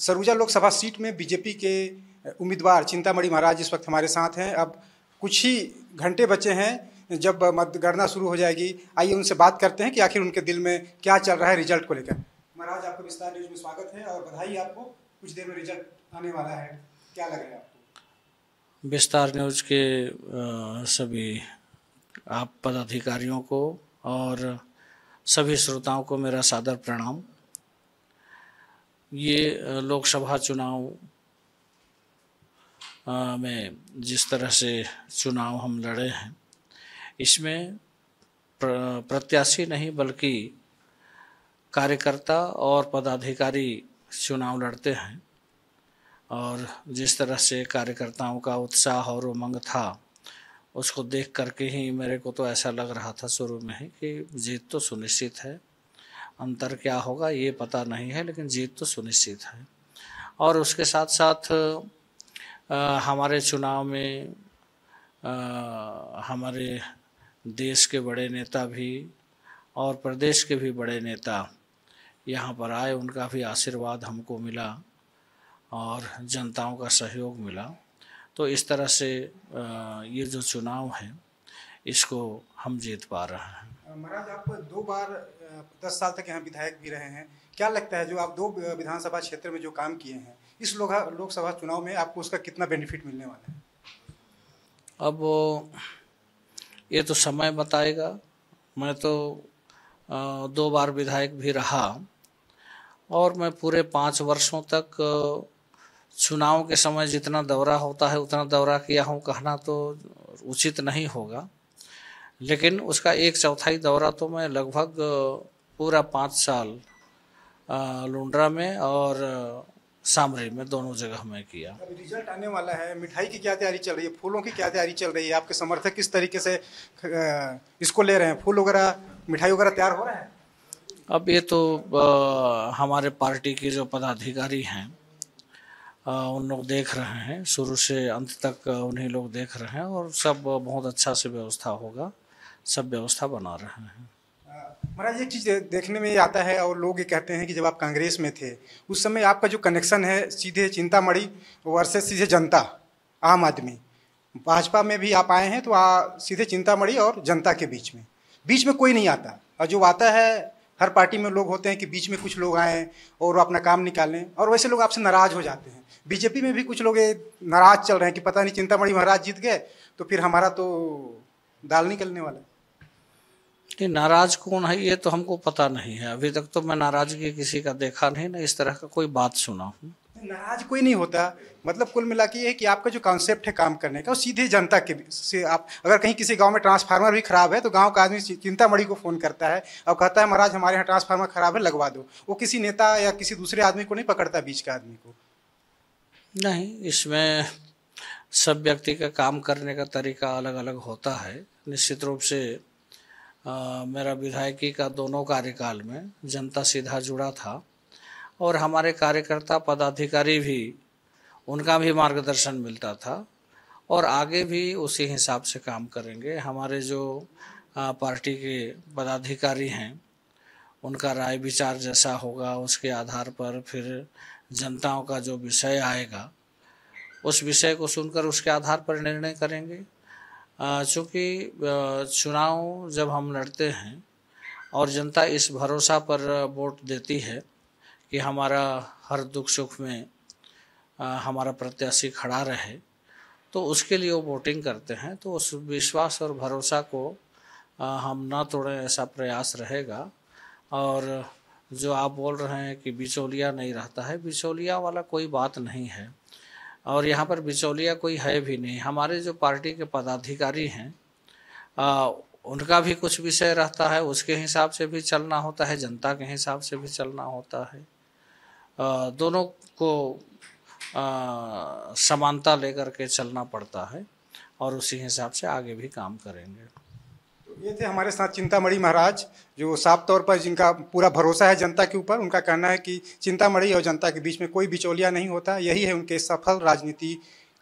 सरूजा Lok Sabha seat में BJP के उम्मीदवार चिंतामणि महाराज इस वक्त हमारे साथ हैं अब कुछ ही घंटे बचे हैं जब मतगणना शुरू हो जाएगी आइए उनसे बात करते हैं कि आखिर उनके दिल में क्या चल रहा है रिजल्ट को लेकर महाराज आपका विस्तार न्यूज में स्वागत है और बधाई आपको कुछ देर में रिजल्ट आने वाला है क्या लग रहा है आपको विस्तार न्यूज के सभी आप पदाधिकारियों को और सभी श्रोताओं को मेरा सादर प्रणाम ये लोकसभा चुनाव में जिस तरह से चुनाव हम लड़े हैं इसमें प्रत्याशी नहीं बल्कि कार्यकर्ता और पदाधिकारी चुनाव लड़ते हैं और जिस तरह से कार्यकर्ताओं का उत्साह और उमंग था उसको देख करके ही मेरे को तो ऐसा लग रहा था शुरू में ही कि जीत तो सुनिश्चित है अंतर क्या होगा ये पता नहीं है लेकिन जीत तो सुनिश्चित है और उसके साथ साथ आ, हमारे चुनाव में आ, हमारे देश के बड़े नेता भी और प्रदेश के भी बड़े नेता यहाँ पर आए उनका भी आशीर्वाद हमको मिला और जनताओं का सहयोग मिला तो इस तरह से ये जो चुनाव है इसको हम जीत पा रहे हैं महाराज आप दो बार दस साल तक यहाँ विधायक भी रहे हैं क्या लगता है जो आप दो विधानसभा क्षेत्र में जो काम किए हैं इस लोकसभा चुनाव में आपको उसका कितना बेनिफिट मिलने वाला है अब ये तो समय बताएगा मैं तो दो बार विधायक भी रहा और मैं पूरे पाँच वर्षों तक चुनाव के समय जितना दौरा होता है उतना दौरा किया हूँ कहना तो उचित नहीं होगा लेकिन उसका एक चौथाई दौरा तो मैं लगभग पूरा पाँच साल लुंड्रा में और सामरी में दोनों जगह में किया रिजल्ट आने वाला है मिठाई की क्या तैयारी चल रही है फूलों की क्या तैयारी चल रही है आपके समर्थक किस तरीके से इसको ले रहे हैं फूल वगैरह मिठाई वगैरह तैयार हो रहे हैं अब ये तो आ, हमारे पार्टी के जो पदाधिकारी हैं उन लोग देख रहे हैं शुरू से अंत तक उन्हीं लोग देख रहे हैं और सब बहुत अच्छा से व्यवस्था होगा सब व्यवस्था बना रहे हैं महाराज एक चीज़ देखने में आता है और लोग ये कहते हैं कि जब आप कांग्रेस में थे उस समय आपका जो कनेक्शन है सीधे चिंतामढ़ी वर्सेस सीधे जनता आम आदमी भाजपा में भी आप आए हैं तो आ, सीधे चिंतामणि और जनता के बीच में बीच में कोई नहीं आता और जो आता है हर पार्टी में लोग होते हैं कि बीच में कुछ लोग आएँ और अपना काम निकालें और वैसे लोग आपसे नाराज़ हो जाते हैं बीजेपी में भी कुछ लोग नाराज़ चल रहे हैं कि पता नहीं चिंतामढ़ी महाराज जीत गए तो फिर हमारा तो दाल निकलने वाला है कि नाराज कौन है ये तो हमको पता नहीं है अभी तक तो मैं नाराजगी किसी का देखा नहीं ना इस तरह का कोई बात सुना हूँ नाराज कोई नहीं होता मतलब कुल मिला के ये है कि आपका जो कॉन्सेप्ट है काम करने का वो सीधे जनता के से आप अगर कहीं किसी गांव में ट्रांसफार्मर भी खराब है तो गांव का आदमी चिंतामढ़ी को फ़ोन करता है और कहता है महाराज हमारे यहाँ ट्रांसफार्मर खराब है लगवा दो वो किसी नेता या किसी दूसरे आदमी को नहीं पकड़ता बीच का आदमी को नहीं इसमें सब व्यक्ति का काम करने का तरीका अलग अलग होता है निश्चित रूप से आ, मेरा विधायकी का दोनों कार्यकाल में जनता सीधा जुड़ा था और हमारे कार्यकर्ता पदाधिकारी भी उनका भी मार्गदर्शन मिलता था और आगे भी उसी हिसाब से काम करेंगे हमारे जो पार्टी के पदाधिकारी हैं उनका राय विचार जैसा होगा उसके आधार पर फिर जनताओं का जो विषय आएगा उस विषय को सुनकर उसके आधार पर निर्णय करेंगे चूँकि चुनाव जब हम लड़ते हैं और जनता इस भरोसा पर वोट देती है कि हमारा हर दुख सुख में हमारा प्रत्याशी खड़ा रहे तो उसके लिए वो वोटिंग करते हैं तो उस विश्वास और भरोसा को हम ना तोड़ें ऐसा प्रयास रहेगा और जो आप बोल रहे हैं कि बिचौलिया नहीं रहता है बिचौलिया वाला कोई बात नहीं है और यहाँ पर बिचौलिया कोई है भी नहीं हमारे जो पार्टी के पदाधिकारी हैं उनका भी कुछ विषय रहता है उसके हिसाब से भी चलना होता है जनता के हिसाब से भी चलना होता है आ, दोनों को समानता लेकर के चलना पड़ता है और उसी हिसाब से आगे भी काम करेंगे ये थे हमारे साथ चिंतामणि महाराज जो साफ तौर पर जिनका पूरा भरोसा है जनता के ऊपर उनका कहना है कि चिंतामणि और जनता के बीच में कोई बिचौलिया नहीं होता यही है उनके सफल राजनीति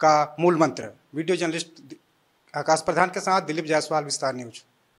का मूल मंत्र वीडियो जर्नलिस्ट आकाश प्रधान के साथ दिलीप जायसवाल विस्तार न्यूज़